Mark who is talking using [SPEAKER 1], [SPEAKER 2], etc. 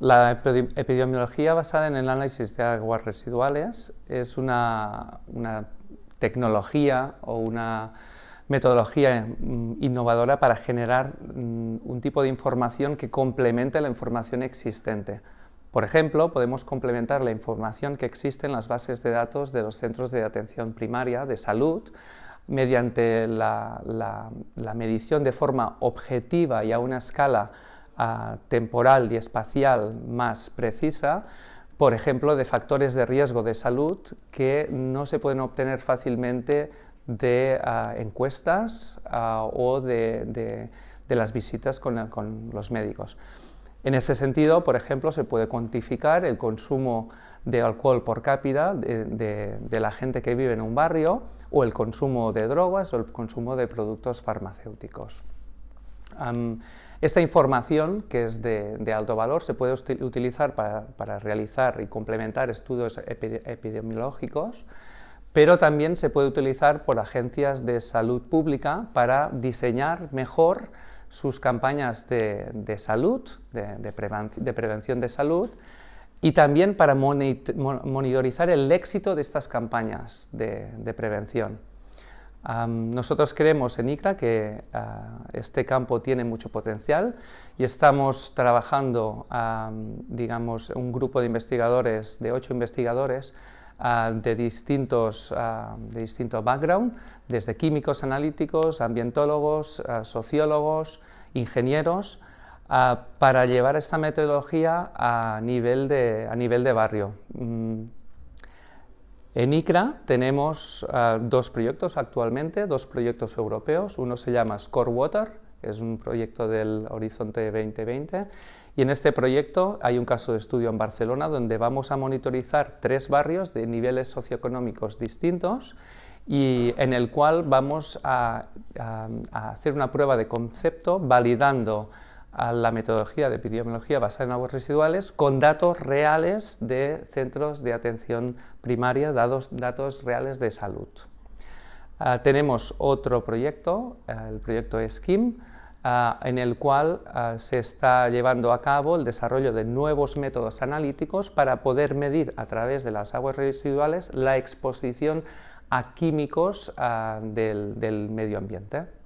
[SPEAKER 1] La epidemiología basada en el análisis de aguas residuales es una, tecnología o una metodología mm, innovadora para generar mm, un tipo de información que complemente la información existente. Por ejemplo, podemos complementar la información que existe en las bases de datos de los centros de atención primaria de salud mediante la medición de forma objetiva y a una escala temporal y espacial más precisa, por ejemplo, de factores de riesgo de salud que no se pueden obtener fácilmente de ah, encuestas ah, o de, las visitas con, los médicos. En este sentido, por ejemplo, se puede cuantificar el consumo de alcohol por cápita de la gente que vive en un barrio o el consumo de drogas o el consumo de productos farmacéuticos esta información, que es de, alto valor, se puede utilizar para, realizar y complementar estudios epidemiológicos, pero también se puede utilizar por agencias de salud pública para diseñar mejor sus campañas de, salud, de, prevención de salud, y también para monitorizar el éxito de estas campañas de prevención nosotros creemos en ICRA que ah, este campo tiene mucho potencial y estamos trabajando, digamos, un grupo de investigadores, de ocho investigadores, ah, de, distintos, ah, de distinto background, desde químicos analíticos, ambientólogos, sociólogos, ingenieros, para llevar esta metodología a nivel de, a nivel de barrio. Mm, en ICRA tenemos eh, dos proyectos actualmente, dos proyectos europeos. Uno se llama Score Water, es un proyecto del Horizonte 2020. Y en este proyecto hay un caso de estudio en Barcelona donde vamos a monitorizar tres barrios de niveles socioeconómicos distintos y en el cual vamos a hacer una prueba de concepto validando a la metodología de epidemiología basada en aguas residuales con datos reales de centros de atención primaria, datos reales de salud. Ah, tenemos otro proyecto, ah, el proyecto SKIM, ah, en el cual se está llevando a cabo el desarrollo de nuevos métodos analíticos para poder medir a través de las aguas residuales la exposición a químicos del medio ambiente.